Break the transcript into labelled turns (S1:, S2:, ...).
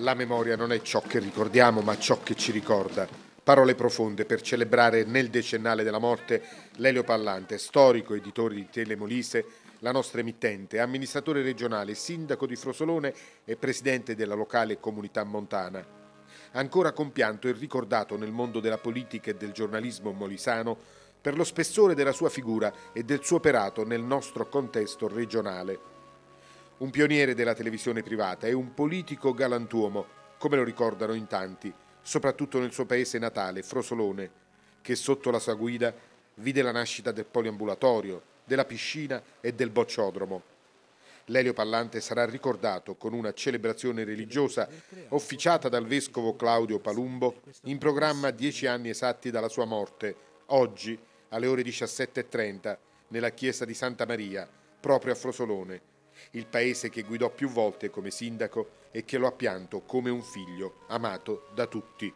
S1: La memoria non è ciò che ricordiamo, ma ciò che ci ricorda. Parole profonde per celebrare nel decennale della morte Lelio Pallante, storico editore di Telemolise, la nostra emittente, amministratore regionale, sindaco di Frosolone e presidente della locale comunità montana. Ancora compianto e ricordato nel mondo della politica e del giornalismo molisano per lo spessore della sua figura e del suo operato nel nostro contesto regionale un pioniere della televisione privata e un politico galantuomo, come lo ricordano in tanti, soprattutto nel suo paese natale, Frosolone, che sotto la sua guida vide la nascita del poliambulatorio, della piscina e del bocciodromo. L'elio Pallante sarà ricordato con una celebrazione religiosa officiata dal vescovo Claudio Palumbo in programma dieci anni esatti dalla sua morte, oggi alle ore 17.30 nella chiesa di Santa Maria, proprio a Frosolone, il paese che guidò più volte come sindaco e che lo ha pianto come un figlio amato da tutti.